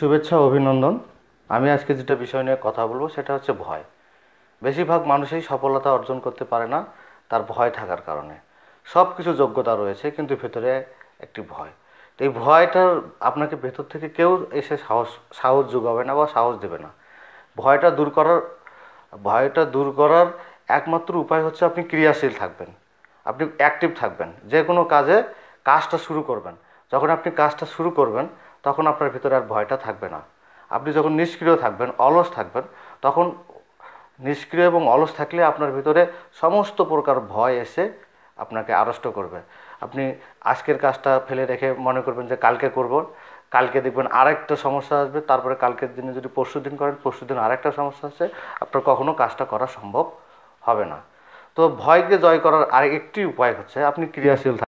শুভেচ্ছা অভিনন্দন আমি আজকে যেটা বিষয় নিয়ে কথা বলবো সেটা হচ্ছে ভয় বেশিরভাগ মানুষই সফলতা অর্জন করতে পারে না তার ভয় থাকার কারণে সব কিছু যোগ্যতা রয়েছে কিন্তু ভেতরে একটি ভয় তো এই ভয়টার আপনাকে ভেতর থেকে কেউ এসে সাহস সাহস যোগাবে না বা সাহস দেবে না ভয়টা দূর করার ভয়টা দূর করার একমাত্র উপায় হচ্ছে আপনি ক্রিয়াশীল থাকবেন আপনি অ্যাক্টিভ থাকবেন যে কোনো কাজে কাজটা শুরু করবেন যখন আপনি কাজটা শুরু করবেন তখন আপনার ভিতরে আর ভয়টা থাকবে না আপনি যখন নিষ্ক্রিয় থাকবেন অলস থাকবেন তখন নিষ্ক্রিয় এবং অলস থাকলে আপনার ভিতরে সমস্ত প্রকার ভয় এসে আপনাকে আড়ষ্ট করবে আপনি আজকের কাজটা ফেলে রেখে মনে করবেন যে কালকে করব কালকে দেখবেন আরেকটা সমস্যা আসবে তারপরে কালকের দিনে যদি পরশু দিন করেন পরশু দিন আরেকটা সমস্যা আছে আপনার কখনও কাজটা করা সম্ভব হবে না তো ভয়কে জয় করার আরেকটি উপায় হচ্ছে আপনি ক্রিয়াশীল